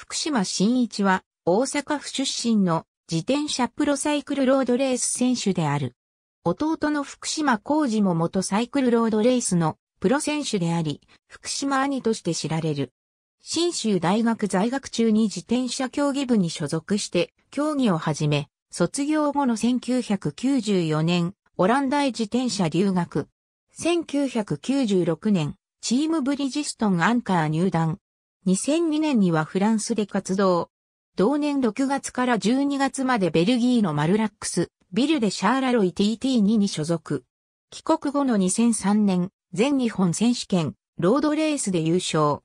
福島新一は大阪府出身の自転車プロサイクルロードレース選手である。弟の福島浩二も元サイクルロードレースのプロ選手であり、福島兄として知られる。新州大学在学中に自転車競技部に所属して競技を始め、卒業後の1994年、オランダへ自転車留学。1996年、チームブリジストンアンカー入団。2002年にはフランスで活動。同年6月から12月までベルギーのマルラックス、ビルでシャーラロイ TT2 に所属。帰国後の2003年、全日本選手権、ロードレースで優勝。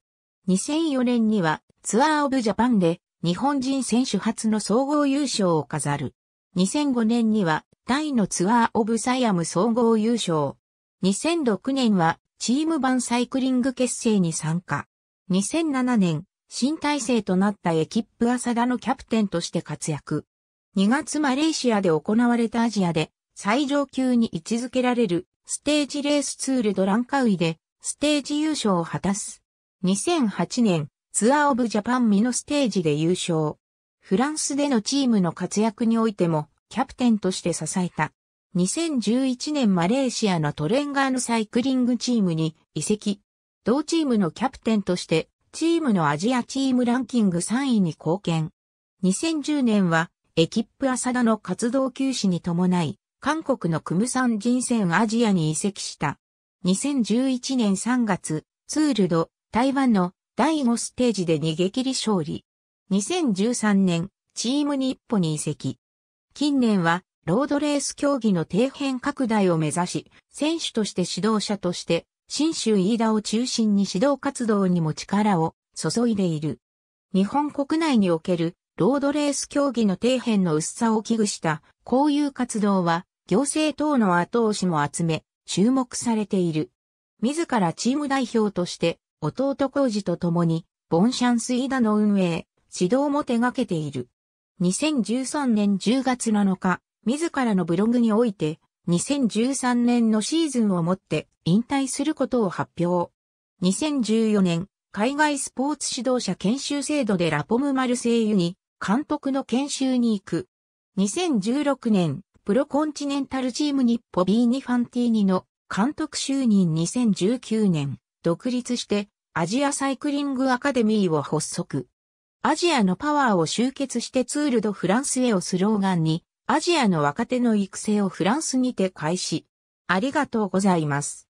2004年にはツアーオブジャパンで日本人選手初の総合優勝を飾る。2005年にはタイのツアーオブサイアム総合優勝。2006年はチーム版サイクリング結成に参加。2007年、新体制となったエキップ浅田のキャプテンとして活躍。2月マレーシアで行われたアジアで最上級に位置づけられるステージレースツールドランカウイでステージ優勝を果たす。2008年、ツアーオブジャパンミノステージで優勝。フランスでのチームの活躍においてもキャプテンとして支えた。2011年マレーシアのトレンガーのサイクリングチームに移籍。同チームのキャプテンとして、チームのアジアチームランキング3位に貢献。2010年は、エキップ浅田の活動休止に伴い、韓国のクムサン人選アジアに移籍した。2011年3月、ツールド、台湾の第5ステージで逃げ切り勝利。2013年、チーム日歩に移籍。近年は、ロードレース競技の底辺拡大を目指し、選手として指導者として、新州飯田を中心に指導活動にも力を注いでいる。日本国内におけるロードレース競技の底辺の薄さを危惧したこういう活動は行政等の後押しも集め注目されている。自らチーム代表として弟工二と共にボンシャンス飯田の運営、指導も手掛けている。2013年10月7日、自らのブログにおいて、2013年のシーズンをもって引退することを発表。2014年、海外スポーツ指導者研修制度でラポムマルセイユに監督の研修に行く。2016年、プロコンチネンタルチームニッポビーニファンティーニの監督就任2019年、独立してアジアサイクリングアカデミーを発足。アジアのパワーを集結してツールドフランスへをスローガンにアジアの若手の育成をフランスにて開始。ありがとうございます。